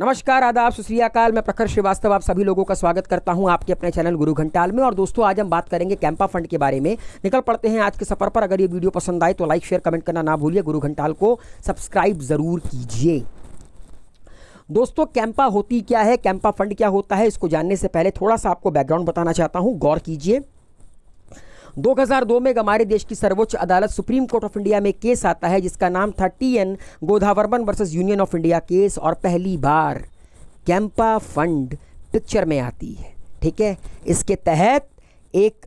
नमस्कार आदाब सुश्रीकाल मैं प्रखर श्रीवास्तव आप सभी लोगों का स्वागत करता हूं आपके अपने चैनल गुरु घंटाल में और दोस्तों आज हम बात करेंगे कैंपा फंड के बारे में निकल पड़ते हैं आज के सफर पर अगर ये वीडियो पसंद आए तो लाइक शेयर कमेंट करना ना भूलिए गुरु घंटाल को सब्सक्राइब ज़रूर कीजिए दोस्तों कैंपा होती क्या है कैंपा फंड क्या होता है इसको जानने से पहले थोड़ा सा आपको बैकग्राउंड बताना चाहता हूँ गौर कीजिए 2002 में हमारे देश की सर्वोच्च अदालत सुप्रीम कोर्ट ऑफ इंडिया में केस आता है जिसका नाम था T N Godavarman versus Union of India case और पहली बार कैंपा फंड पिक्चर में आती है ठीक है इसके तहत एक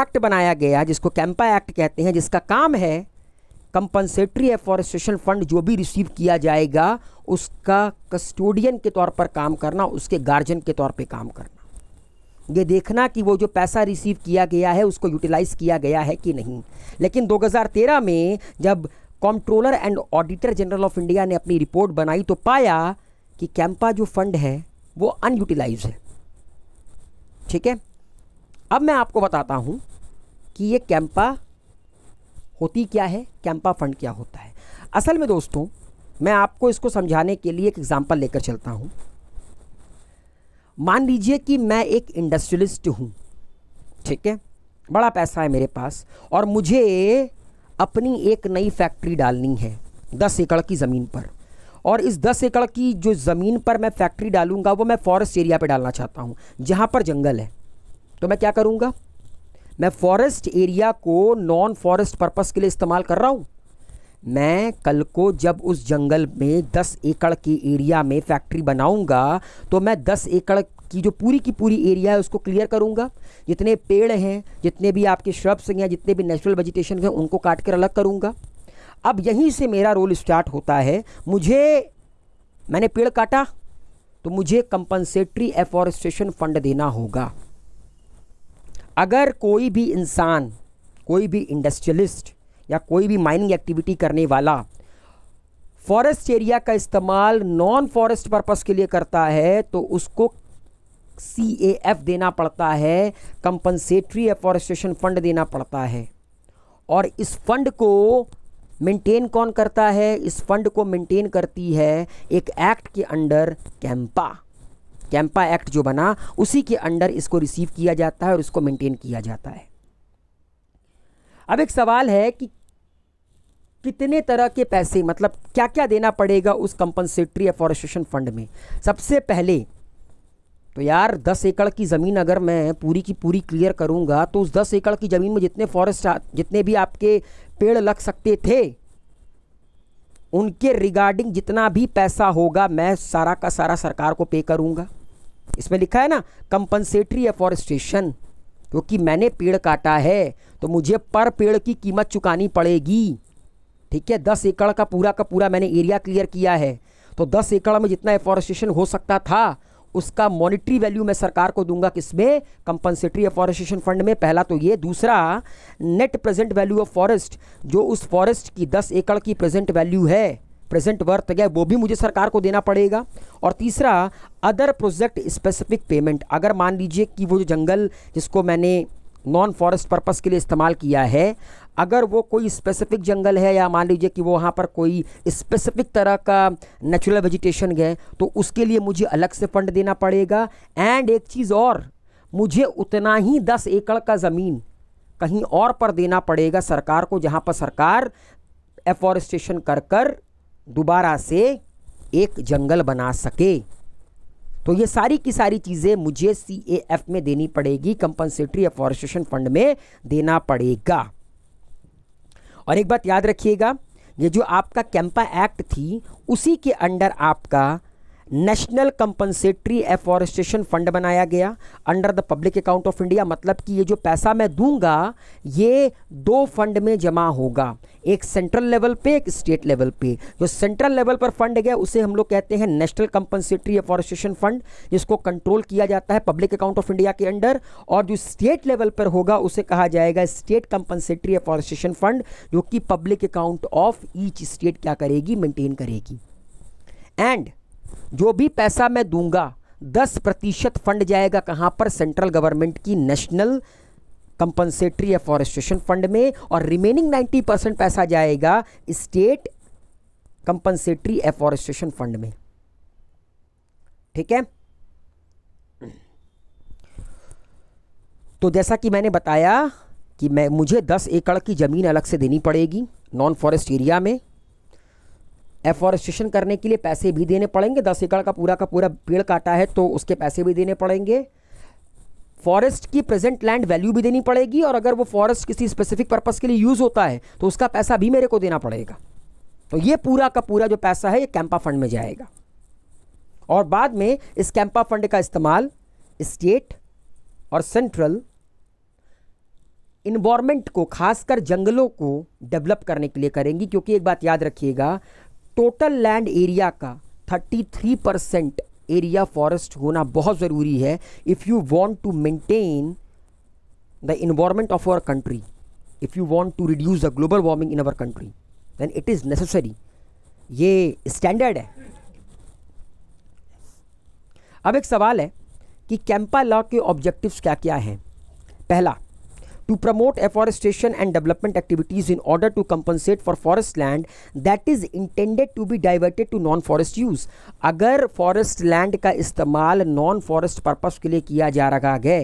एक्ट बनाया गया जिसको कैंपा एक्ट कहते हैं जिसका काम है कंपनसेटरी एफॉरेस्टेशन फंड जो भी रिसीव किया जाएगा उसका कस्टोडियन के तौर पर काम करना उसके गार्जियन के तौर पे काम करना ये देखना कि वो जो पैसा रिसीव किया गया है उसको यूटिलाइज़ किया गया है कि नहीं लेकिन 2013 में जब Comptroller and Auditor General of India ने अपनी रिपोर्ट बनाई तो पाया कि कैंपा जो फंड है वो अनयूटिलाइज है ठीक है अब मैं आपको बताता हूँ कि ये कैंपा होती क्या है कैंपा फंड क्या होता है असल में दोस्तों मैं आपको इसको समझाने के लिए एक एग्ज़ाम्पल लेकर चलता हूँ मान लीजिए कि मैं एक इंडस्ट्रियलिस्ट हूँ ठीक है बड़ा पैसा है मेरे पास और मुझे अपनी एक नई फैक्ट्री डालनी है दस एकड़ की ज़मीन पर और इस दस एकड़ की जो ज़मीन पर मैं फैक्ट्री डालूंगा वो मैं फॉरेस्ट एरिया पे डालना चाहता हूँ जहाँ पर जंगल है तो मैं क्या करूँगा मैं फॉरेस्ट एरिया को नॉन फॉरेस्ट पर्पज़ के लिए इस्तेमाल कर रहा हूँ मैं कल को जब उस जंगल में दस एकड़ के एरिया में फैक्ट्री बनाऊंगा तो मैं दस एकड़ की जो पूरी की पूरी एरिया है उसको क्लियर करूंगा जितने पेड़ हैं जितने भी आपके श्रब्स हैं जितने भी नेचुरल वेजिटेशन हैं उनको काट कर अलग करूंगा अब यहीं से मेरा रोल स्टार्ट होता है मुझे मैंने पेड़ काटा तो मुझे कंपनसेटरी एफॉरेस्टेशन फंड देना होगा अगर कोई भी इंसान कोई भी इंडस्ट्रियलिस्ट या कोई भी माइनिंग एक्टिविटी करने वाला फॉरेस्ट एरिया का इस्तेमाल नॉन फॉरेस्ट पर्पस के लिए करता है तो उसको सी ए एफ देना पड़ता है कंपनसेटरी एफॉरेस्टेशन फंड देना पड़ता है और इस फंड को मेंटेन कौन करता है इस फंड को मेंटेन करती है एक एक्ट के अंडर कैंपा कैंपा एक्ट जो बना उसी के अंडर इसको रिसीव किया जाता है और इसको मेंटेन किया जाता है अब एक सवाल है कि कितने तरह के पैसे मतलब क्या क्या देना पड़ेगा उस कंपनसेटरी एफॉरेस्टेशन फंड में सबसे पहले तो यार दस एकड़ की ज़मीन अगर मैं पूरी की पूरी क्लियर करूंगा तो उस दस एकड़ की ज़मीन में जितने फॉरेस्ट जितने भी आपके पेड़ लग सकते थे उनके रिगार्डिंग जितना भी पैसा होगा मैं सारा का सारा सरकार को पे करूँगा इसमें लिखा है ना कंपनसेटरी एफॉरेस्टेशन क्योंकि मैंने पेड़ काटा है तो मुझे पर पेड़ की कीमत चुकानी पड़ेगी ठीक है दस एकड़ का पूरा का पूरा मैंने एरिया क्लियर किया है तो दस एकड़ में जितना एफॉरेस्टेशन हो सकता था उसका मॉनिटरी वैल्यू मैं सरकार को दूंगा किसमें कंपनसेटरी एफॉरेस्टेशन फंड में पहला तो ये दूसरा net present value of forest जो उस फॉरेस्ट की दस एकड़ की प्रेजेंट वैल्यू है प्रेजेंट वर्थ गया वो भी मुझे सरकार को देना पड़ेगा और तीसरा अदर प्रोजेक्ट स्पेसिफिक पेमेंट अगर मान लीजिए कि वो जो जंगल जिसको मैंने नॉन फॉरेस्ट पर्पस के लिए इस्तेमाल किया है अगर वो कोई स्पेसिफिक जंगल है या मान लीजिए कि वो वहाँ पर कोई स्पेसिफिक तरह का नेचुरल वेजिटेशन है तो उसके लिए मुझे अलग से फंड देना पड़ेगा एंड एक चीज़ और मुझे उतना ही दस एकड़ का ज़मीन कहीं और पर देना पड़ेगा सरकार को जहाँ पर सरकार एफॉरेस्टेशन कर कर दोबारा से एक जंगल बना सके तो ये सारी की सारी चीज़ें मुझे सी ए एफ में देनी पड़ेगी कंपनसेटरी एफॉरेस्टेशन फंड में देना पड़ेगा और एक बात याद रखिएगा ये जो आपका कैंपा एक्ट थी उसी के अंडर आपका नेशनल कंपनसेटरी एफॉरेस्टेशन फंड बनाया गया under the public account of India मतलब कि ये जो पैसा मैं दूंगा ये दो फंड में जमा होगा एक सेंट्रल लेवल पे एक स्टेट लेवल पे जो सेंट्रल लेवल पर फंड गया उसे हम लोग कहते हैं नेशनल कंपनसेटरी एफॉरेस्टेशन फंड जिसको कंट्रोल किया जाता है पब्लिक अकाउंट ऑफ इंडिया के अंडर और जो स्टेट लेवल पर होगा उसे कहा जाएगा स्टेट कंपनसेटरी एफॉरेस्टेशन फंड जो कि public account of each state क्या करेगी मेंटेन करेगी एंड जो भी पैसा मैं दूंगा दस प्रतिशत फंड जाएगा कहाँ पर सेंट्रल गवर्नमेंट की नेशनल कंपनसेटरी एफॉरेस्टेशन फंड में और रिमेनिंग नाइन्टी परसेंट पैसा जाएगा स्टेट कंपनसेटरी एफॉरेस्टेशन फंड में ठीक है तो जैसा कि मैंने बताया कि मैं मुझे दस एकड़ की ज़मीन अलग से देनी पड़ेगी नॉन फॉरेस्ट एरिया में एफॉरेस्टेशन करने के लिए पैसे भी देने पड़ेंगे दस एकड़ का पूरा का पूरा पेड़ काटा है तो उसके पैसे भी देने पड़ेंगे फॉरेस्ट की प्रेजेंट लैंड वैल्यू भी देनी पड़ेगी और अगर वो फॉरेस्ट किसी स्पेसिफिक पर्पज़ के लिए यूज़ होता है तो उसका पैसा भी मेरे को देना पड़ेगा तो ये पूरा का पूरा जो पैसा है ये कैंपा फंड में जाएगा और बाद में इस कैंपा फंड का इस्तेमाल स्टेट और सेंट्रल इन्वामेंट को खासकर जंगलों को डेवलप करने के लिए करेंगी क्योंकि एक बात याद रखिएगा टोटल लैंड एरिया का 33 परसेंट एरिया फॉरेस्ट होना बहुत ज़रूरी है if you want to maintain the environment of our country if you want to reduce the global warming in our country then it is necessary ये standard है अब एक सवाल है कि कैंपा लॉ के ऑब्जेक्टिव्स क्या क्या हैं पहला to promote afforestation and development activities in order to compensate for forest land that is intended to be diverted to non forest use अगर forest land का इस्तेमाल non forest purpose के लिए किया जा रहा है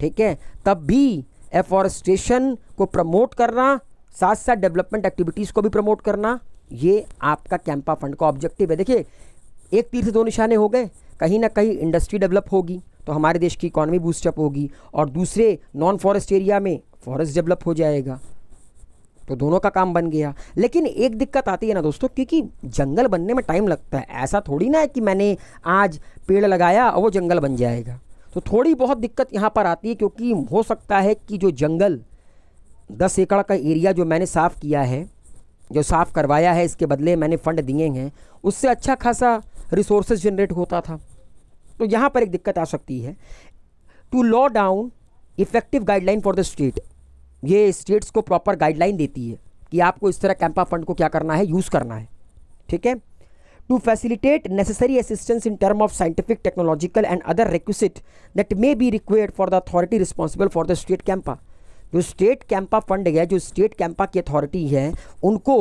ठीक है तब भी एफॉरेस्टेशन को प्रमोट करना साथ साथ डेवलपमेंट एक्टिविटीज़ को भी प्रमोट करना ये आपका कैंपा फंड का ऑब्जेक्टिव है देखिए एक तीर से दो निशाने हो गए कहीं ना कहीं इंडस्ट्री डेवलप होगी तो हमारे देश की इकॉनमी बूस्टअप होगी और दूसरे नॉन फॉरेस्ट एरिया में फॉरेस्ट डेवलप हो जाएगा तो दोनों का काम बन गया लेकिन एक दिक्कत आती है ना दोस्तों क्योंकि जंगल बनने में टाइम लगता है ऐसा थोड़ी ना है कि मैंने आज पेड़ लगाया और वो जंगल बन जाएगा तो थोड़ी बहुत दिक्कत यहाँ पर आती है क्योंकि हो सकता है कि जो जंगल दस एकड़ का एरिया जो मैंने साफ़ किया है जो साफ़ करवाया है इसके बदले मैंने फ़ंड दिए हैं उससे अच्छा खासा रिसोर्सेज जनरेट होता था तो यहाँ पर एक दिक्कत आ सकती है to lay down effective guideline for the state ये स्टेट्स को प्रॉपर गाइडलाइन देती है कि आपको इस तरह कैंपा फंड को क्या करना है यूज़ करना है ठीक है to facilitate necessary assistance in term of scientific technological and other requisite that may be required for the authority responsible for the state CAMPA जो स्टेट कैंपा फंड है जो स्टेट कैंपा की अथॉरिटी है उनको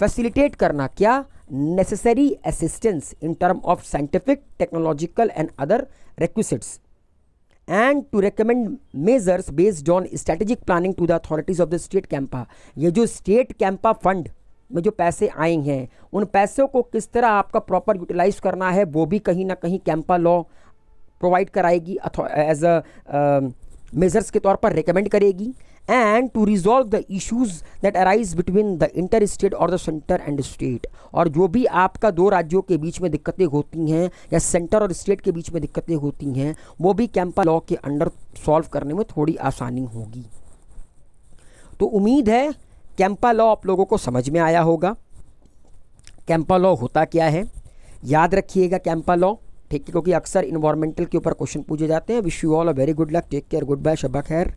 फैसिलिटेट करना क्या necessary assistance in term of scientific, technological and other requisites and to recommend measures based on strategic planning to the authorities of the state campa ye jo state campa fund में जो पैसे आए हैं उन पैसों को किस तरह आपका प्रॉपर यूटिलाइज करना है वो भी कहीं ना कहीं कैंपा लॉ प्रोवाइड कराएगी एज अ मेजर्स के तौर पर रिकमेंड करेगी and to resolve the issues that arise between the interstate or the center and state और जो भी आपका दो राज्यों के बीच में दिक्कतें होती हैं या सेंटर और स्टेट के बीच में दिक्कतें होती हैं वो भी कैंपा लॉ के अंडर सॉल्व करने में थोड़ी आसानी होगी तो उम्मीद है कैंपा लॉ आप लोगों को समझ में आया होगा कैंपा लॉ होता क्या है याद रखिएगा कैंपा लॉ ठीक है क्योंकि अक्सर इन्वायरमेंटल के ऊपर क्वेश्चन पूछे जाते हैं wish you all a very good luck take care goodbye शबा खैर